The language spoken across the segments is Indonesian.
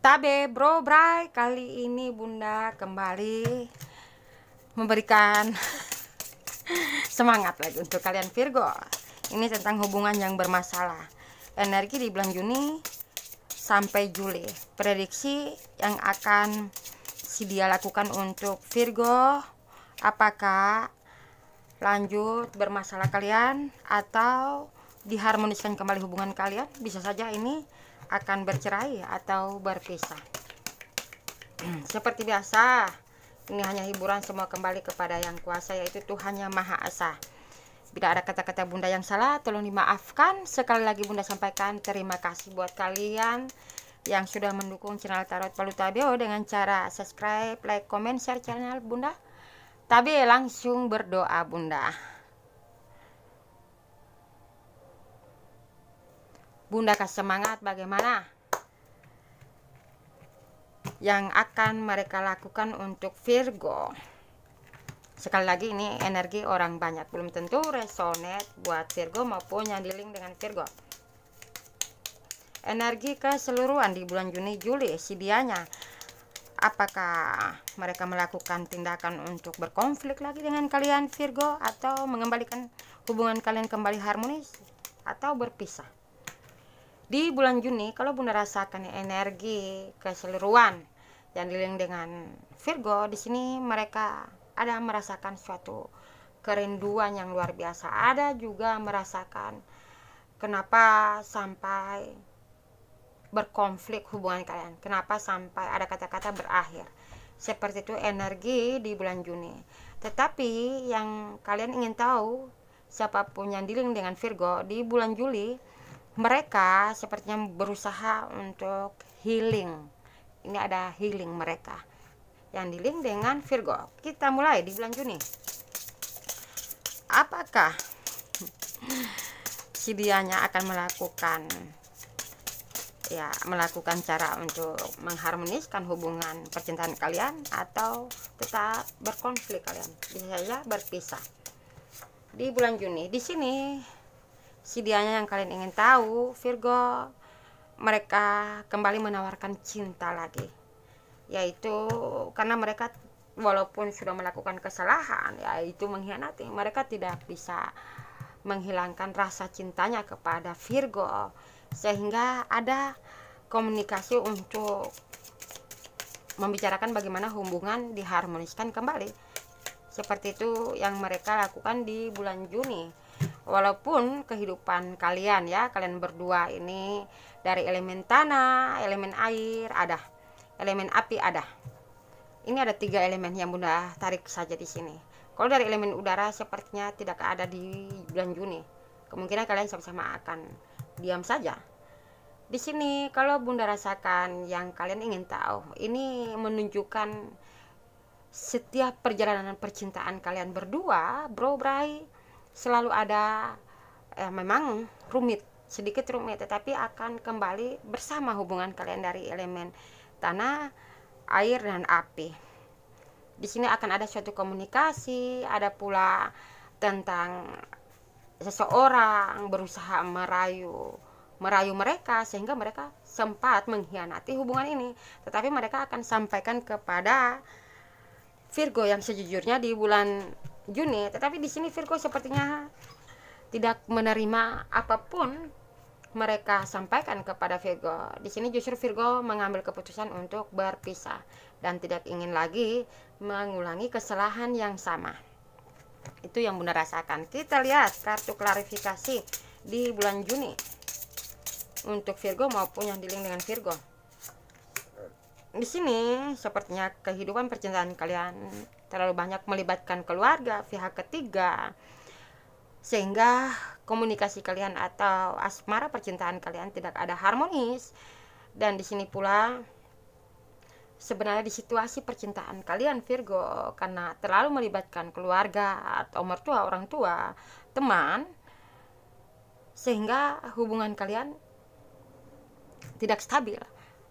Tabe Bro Bray kali ini Bunda kembali memberikan semangat lagi untuk kalian Virgo ini tentang hubungan yang bermasalah energi di bulan Juni sampai Juli prediksi yang akan si dia lakukan untuk Virgo apakah lanjut bermasalah kalian atau diharmoniskan kembali hubungan kalian bisa saja ini akan bercerai atau berpisah seperti biasa ini hanya hiburan semua kembali kepada yang kuasa yaitu Tuhan yang Maha Esa bila ada kata-kata bunda yang salah tolong dimaafkan sekali lagi bunda sampaikan terima kasih buat kalian yang sudah mendukung channel Tarot Palu Tabeo dengan cara subscribe, like, komen, share channel bunda Tabe langsung berdoa bunda Bunda kasih semangat bagaimana yang akan mereka lakukan untuk Virgo. Sekali lagi ini energi orang banyak belum tentu resonate buat Virgo maupun yang di link dengan Virgo. Energi keseluruhan di bulan Juni Juli sidianya apakah mereka melakukan tindakan untuk berkonflik lagi dengan kalian Virgo atau mengembalikan hubungan kalian kembali harmonis atau berpisah di bulan Juni, kalau Bunda rasakan energi keseluruhan yang dililing dengan Virgo, di sini mereka ada merasakan suatu kerinduan yang luar biasa. Ada juga merasakan kenapa sampai berkonflik hubungan kalian. Kenapa sampai ada kata-kata berakhir. Seperti itu energi di bulan Juni. Tetapi yang kalian ingin tahu siapapun yang dealing dengan Virgo di bulan Juli mereka sepertinya berusaha untuk healing. Ini ada healing mereka yang di-link dengan Virgo. Kita mulai di bulan Juni. Apakah si dianya akan melakukan ya melakukan cara untuk mengharmoniskan hubungan percintaan kalian atau tetap berkonflik kalian bisa saja berpisah di bulan Juni di sini Sedianya yang kalian ingin tahu, Virgo, mereka kembali menawarkan cinta lagi. Yaitu karena mereka walaupun sudah melakukan kesalahan, yaitu mengkhianati, mereka tidak bisa menghilangkan rasa cintanya kepada Virgo. Sehingga ada komunikasi untuk membicarakan bagaimana hubungan diharmoniskan kembali. Seperti itu yang mereka lakukan di bulan Juni walaupun kehidupan kalian ya kalian berdua ini dari elemen tanah elemen air ada elemen api ada ini ada tiga elemen yang bunda tarik saja di sini kalau dari elemen udara sepertinya tidak ada di bulan Juni kemungkinan kalian sama-sama akan diam saja di sini kalau bunda rasakan yang kalian ingin tahu ini menunjukkan setiap perjalanan percintaan kalian berdua bro bray selalu ada eh, memang rumit sedikit rumit tetapi akan kembali bersama hubungan kalian dari elemen tanah air dan api di sini akan ada suatu komunikasi ada pula tentang seseorang berusaha merayu merayu mereka sehingga mereka sempat mengkhianati hubungan ini tetapi mereka akan sampaikan kepada Virgo yang sejujurnya di bulan Juni, tetapi di sini Virgo sepertinya tidak menerima apapun mereka sampaikan kepada Virgo. Di sini justru Virgo mengambil keputusan untuk berpisah dan tidak ingin lagi mengulangi kesalahan yang sama. Itu yang Bunda rasakan. Kita lihat kartu klarifikasi di bulan Juni untuk Virgo maupun yang link dengan Virgo. Di sini sepertinya kehidupan percintaan kalian terlalu banyak melibatkan keluarga, pihak ketiga, sehingga komunikasi kalian atau asmara percintaan kalian tidak ada harmonis. Dan di sini pula sebenarnya di situasi percintaan kalian Virgo karena terlalu melibatkan keluarga atau mertua, orang tua, teman sehingga hubungan kalian tidak stabil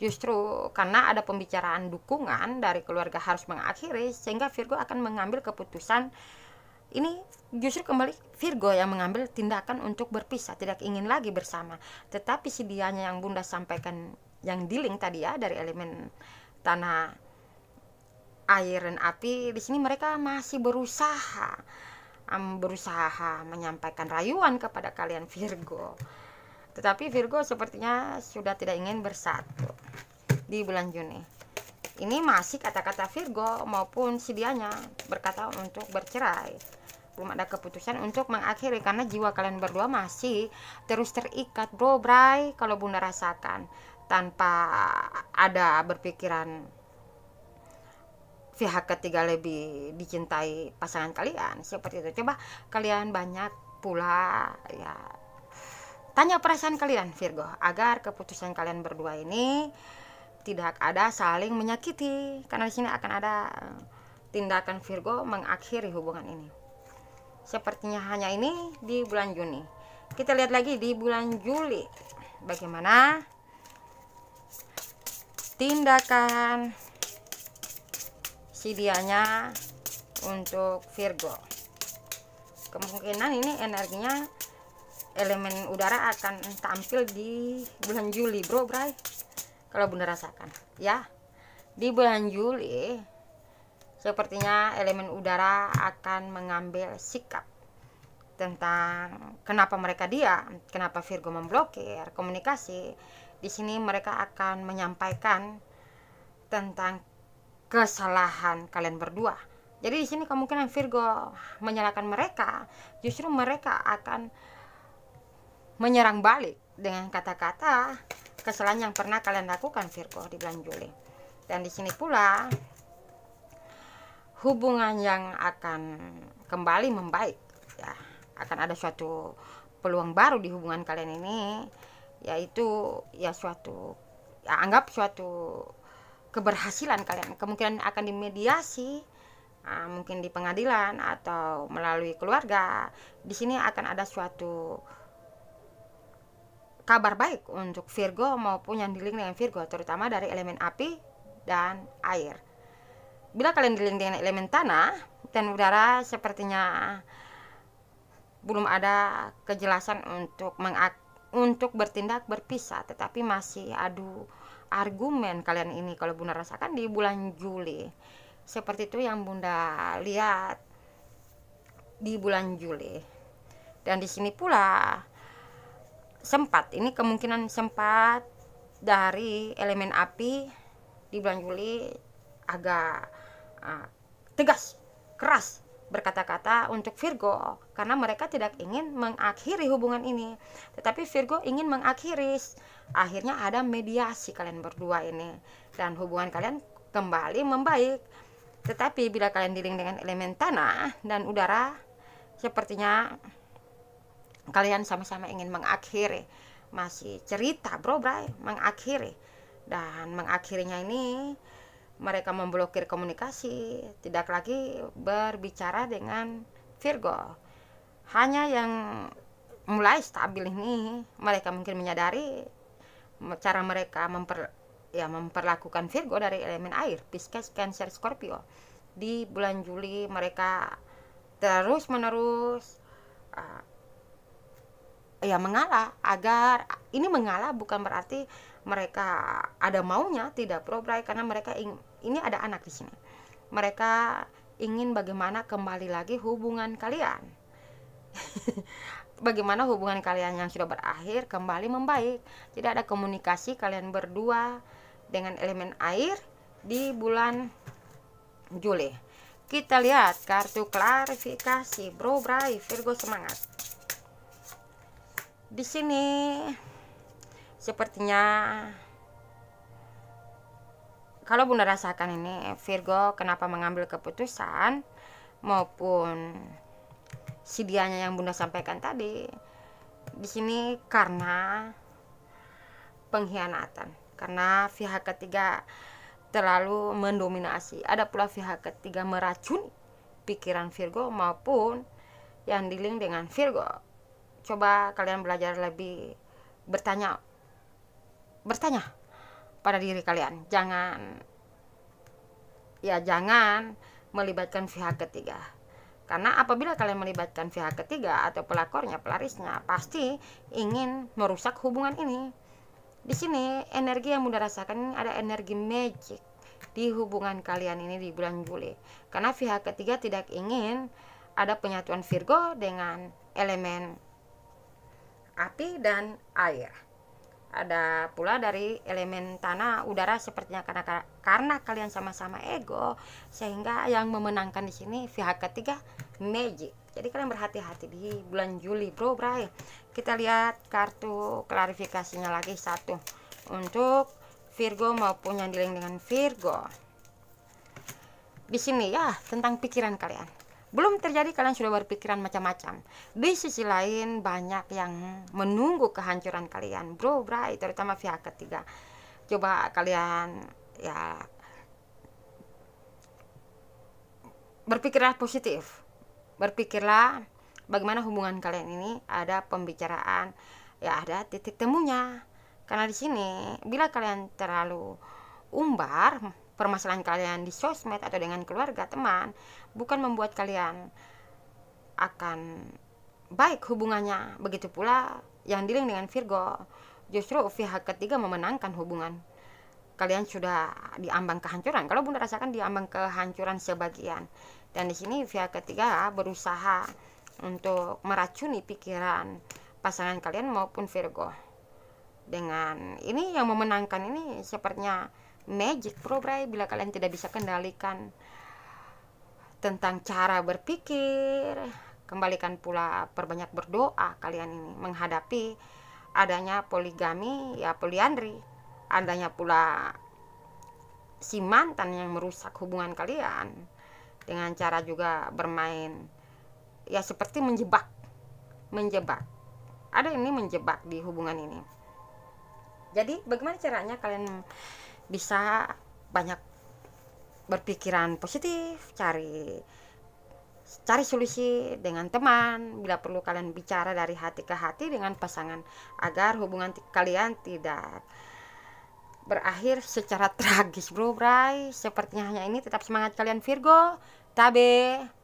Justru karena ada pembicaraan dukungan dari keluarga harus mengakhiri sehingga Virgo akan mengambil keputusan ini justru kembali Virgo yang mengambil tindakan untuk berpisah, tidak ingin lagi bersama. Tetapi si dianya yang Bunda sampaikan yang dealing tadi ya dari elemen tanah air dan api di sini mereka masih berusaha berusaha menyampaikan rayuan kepada kalian Virgo. Tetapi Virgo sepertinya sudah tidak ingin bersatu di bulan Juni. Ini masih kata-kata Virgo maupun si dianya berkata untuk bercerai. Belum ada keputusan untuk mengakhiri karena jiwa kalian berdua masih terus terikat, Bro Bray, kalau Bunda rasakan tanpa ada berpikiran pihak ketiga lebih dicintai pasangan kalian seperti itu coba kalian banyak pula ya Tanya perasaan kalian Virgo agar keputusan kalian berdua ini tidak ada saling menyakiti karena di sini akan ada eh, tindakan Virgo mengakhiri hubungan ini. Sepertinya hanya ini di bulan Juni. Kita lihat lagi di bulan Juli bagaimana tindakan si dianya untuk Virgo. Kemungkinan ini energinya elemen udara akan tampil di bulan Juli bro bray kalau bunda rasakan ya di bulan Juli sepertinya elemen udara akan mengambil sikap tentang kenapa mereka dia, kenapa Virgo memblokir komunikasi. Di sini mereka akan menyampaikan tentang kesalahan kalian berdua. Jadi di sini kemungkinan Virgo menyalahkan mereka, justru mereka akan menyerang balik dengan kata-kata kesalahan yang pernah kalian lakukan Virgo di bulan Juli. Dan di sini pula hubungan yang akan kembali membaik ya. Akan ada suatu peluang baru di hubungan kalian ini yaitu ya suatu ya anggap suatu keberhasilan kalian kemungkinan akan dimediasi uh, mungkin di pengadilan atau melalui keluarga di sini akan ada suatu kabar baik untuk Virgo maupun yang dealing dengan Virgo, terutama dari elemen api dan air. Bila kalian dealing dengan elemen tanah dan udara, sepertinya belum ada kejelasan untuk mengak untuk bertindak berpisah, tetapi masih adu argumen kalian ini kalau Bunda rasakan di bulan Juli. Seperti itu yang Bunda lihat di bulan Juli. Dan di sini pula sempat ini kemungkinan sempat dari elemen api di bulan Juli agak uh, tegas keras berkata-kata untuk Virgo karena mereka tidak ingin mengakhiri hubungan ini tetapi Virgo ingin mengakhiri akhirnya ada mediasi kalian berdua ini dan hubungan kalian kembali membaik tetapi bila kalian diring dengan elemen tanah dan udara sepertinya kalian sama-sama ingin mengakhiri masih cerita bro bray mengakhiri dan mengakhirinya ini mereka memblokir komunikasi tidak lagi berbicara dengan Virgo hanya yang mulai stabil ini mereka mungkin menyadari cara mereka memper ya memperlakukan Virgo dari elemen air Pisces Cancer Scorpio di bulan Juli mereka terus menerus uh, ah, ya mengalah agar ini mengalah bukan berarti mereka ada maunya tidak pro-Bray karena mereka ingin, ini ada anak di sini mereka ingin bagaimana kembali lagi hubungan kalian bagaimana hubungan kalian yang sudah berakhir kembali membaik tidak ada komunikasi kalian berdua dengan elemen air di bulan Juli kita lihat kartu klarifikasi bro Bray Virgo semangat di sini sepertinya kalau Bunda rasakan ini Virgo kenapa mengambil keputusan maupun sidianya yang Bunda sampaikan tadi di sini karena pengkhianatan karena pihak ketiga terlalu mendominasi ada pula pihak ketiga meracuni pikiran Virgo maupun yang diling dengan Virgo coba kalian belajar lebih bertanya bertanya pada diri kalian jangan ya jangan melibatkan pihak ketiga karena apabila kalian melibatkan pihak ketiga atau pelakornya pelarisnya pasti ingin merusak hubungan ini di sini energi yang mudah rasakan ini ada energi magic di hubungan kalian ini di bulan Juli karena pihak ketiga tidak ingin ada penyatuan Virgo dengan elemen api dan air. Ada pula dari elemen tanah, udara sepertinya karena karena kalian sama-sama ego sehingga yang memenangkan di sini pihak ketiga magic. Jadi kalian berhati-hati di bulan Juli, Bro, Bray. Kita lihat kartu klarifikasinya lagi satu untuk Virgo maupun yang dilengkapi dengan Virgo. Di sini ya tentang pikiran kalian belum terjadi kalian sudah berpikiran macam-macam di sisi lain banyak yang menunggu kehancuran kalian bro bray terutama pihak ketiga coba kalian ya berpikirlah positif berpikirlah bagaimana hubungan kalian ini ada pembicaraan ya ada titik temunya karena di sini bila kalian terlalu umbar permasalahan kalian di sosmed atau dengan keluarga teman bukan membuat kalian akan baik hubungannya begitu pula yang dealing dengan Virgo justru pihak ketiga memenangkan hubungan kalian sudah diambang kehancuran kalau bunda rasakan diambang kehancuran sebagian dan di sini pihak ketiga berusaha untuk meracuni pikiran pasangan kalian maupun Virgo dengan ini yang memenangkan ini sepertinya magic pro bila kalian tidak bisa kendalikan tentang cara berpikir kembalikan pula perbanyak berdoa kalian ini menghadapi adanya poligami ya poliandri adanya pula si mantan yang merusak hubungan kalian dengan cara juga bermain ya seperti menjebak menjebak ada ini menjebak di hubungan ini jadi bagaimana caranya kalian bisa banyak berpikiran positif, cari cari solusi dengan teman bila perlu kalian bicara dari hati ke hati dengan pasangan agar hubungan kalian tidak berakhir secara tragis bro bray sepertinya hanya ini tetap semangat kalian Virgo Tabe